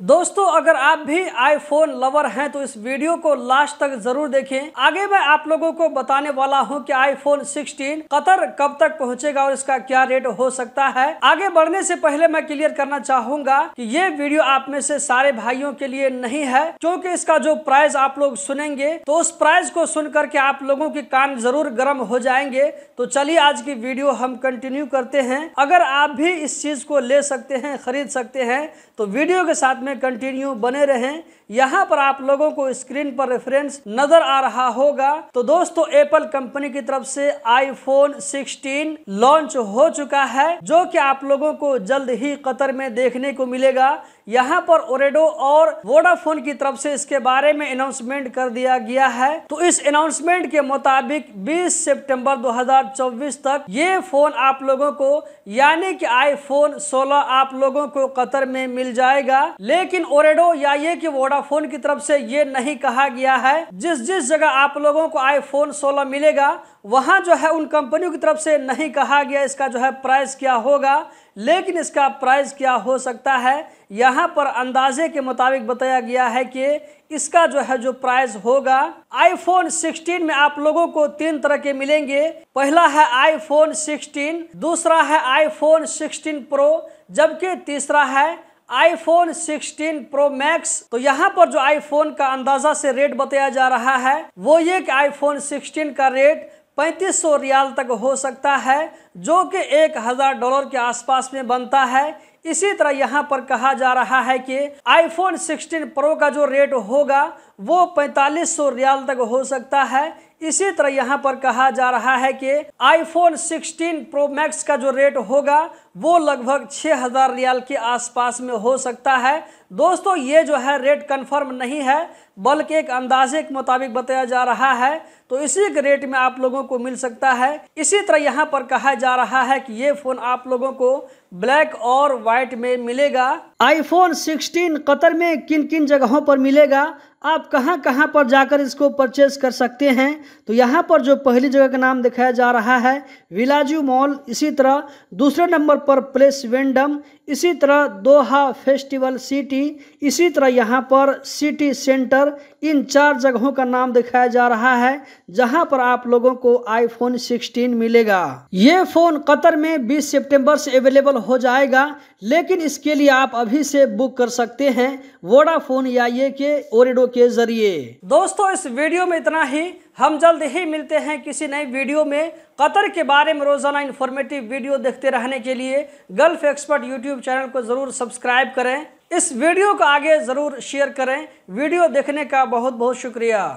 दोस्तों अगर आप भी आईफोन लवर हैं तो इस वीडियो को लास्ट तक जरूर देखें आगे मैं आप लोगों को बताने वाला हूं कि आईफोन 16 कतर कब तक पहुंचेगा और इसका क्या रेट हो सकता है आगे बढ़ने से पहले मैं क्लियर करना चाहूंगा कि ये वीडियो आप में से सारे भाइयों के लिए नहीं है क्योंकि इसका जो प्राइस आप लोग सुनेंगे तो उस प्राइज को सुन करके आप लोगों के कान जरूर गर्म हो जाएंगे तो चलिए आज की वीडियो हम कंटिन्यू करते हैं अगर आप भी इस चीज को ले सकते हैं खरीद सकते हैं तो वीडियो के साथ में कंटिन्यू बने रहें यहाँ पर आप लोगों को स्क्रीन पर रेफरेंस नजर आ रहा होगा तो दोस्तों एप्पल कंपनी की तरफ से आईफोन 16 लॉन्च हो चुका है जो कि आप लोगों को जल्द ही कतर में देखने को मिलेगा यहाँ पर ओरेडो और वोडाफोन की तरफ से इसके बारे में अनाउंसमेंट कर दिया गया है तो इस अनाउंसमेंट के मुताबिक 20 सितंबर 2024 तक ये फोन आप लोगों को यानी कि आईफोन 16 आप लोगों को कतर में मिल जाएगा लेकिन ओरेडो या ये कि वोडाफोन की तरफ से ये नहीं कहा गया है जिस जिस जगह आप लोगों को आईफोन सोलह मिलेगा वहाँ जो है उन कंपनियों की तरफ से नहीं कहा गया इसका जो है प्राइस क्या होगा लेकिन इसका प्राइस क्या हो सकता है यहाँ पर अंदाजे के मुताबिक बताया गया है कि इसका जो है जो प्राइस होगा आईफोन 16 में आप लोगों को तीन तरह के मिलेंगे पहला है आईफोन 16, दूसरा है आईफोन 16 प्रो जबकि तीसरा है आईफोन 16 प्रो मैक्स तो यहाँ पर जो आईफोन का अंदाजा से रेट बताया जा रहा है वो ये कि आईफोन 16 का रेट पैंतीस सौ रियाल तक हो सकता है जो कि एक हज़ार डॉलर के आसपास में बनता है इसी तरह यहाँ पर कहा जा रहा है कि आईफोन 16 प्रो का जो रेट होगा वो पैंतालीस सौ रियाल तक हो सकता है इसी तरह यहाँ पर कहा जा रहा है कि आईफोन 16 प्रो मैक्स का जो रेट होगा वो लगभग 6000 रियाल के आसपास में हो सकता है दोस्तों ये जो है रेट कंफर्म नहीं है बल्कि एक अंदाजे के मुताबिक बताया जा रहा है तो इसी के रेट में आप लोगों को मिल सकता है इसी तरह यहाँ पर कहा जा रहा है कि ये फ़ोन आप लोगों को ब्लैक और वाइट में मिलेगा आईफोन 16 कतर में किन किन जगहों पर मिलेगा आप कहां कहां पर जाकर इसको परचेज कर सकते हैं तो यहां पर जो पहली जगह का नाम दिखाया जा रहा है विलाजू मॉल इसी तरह दूसरे नंबर पर प्लेस वेंडम इसी तरह दोहा फेस्टिवल सिटी इसी तरह यहाँ पर सिटी सेंटर इन चार जगहों का नाम दिखाया जा रहा है जहाँ पर आप लोगों को आईफोन 16 मिलेगा ये फ़ोन कतर में बीस सेप्टेम्बर से अवेलेबल हो जाएगा लेकिन इसके लिए आप अभी अभी से बुक कर सकते हैं वोडाफोन या ये के ओरिडो के जरिए दोस्तों इस वीडियो में इतना ही हम जल्द ही मिलते हैं किसी नए वीडियो में कतर के बारे में रोज़ाना इन्फॉर्मेटिव वीडियो देखते रहने के लिए गल्फ एक्सपर्ट यूट्यूब चैनल को ज़रूर सब्सक्राइब करें इस वीडियो को आगे ज़रूर शेयर करें वीडियो देखने का बहुत बहुत शुक्रिया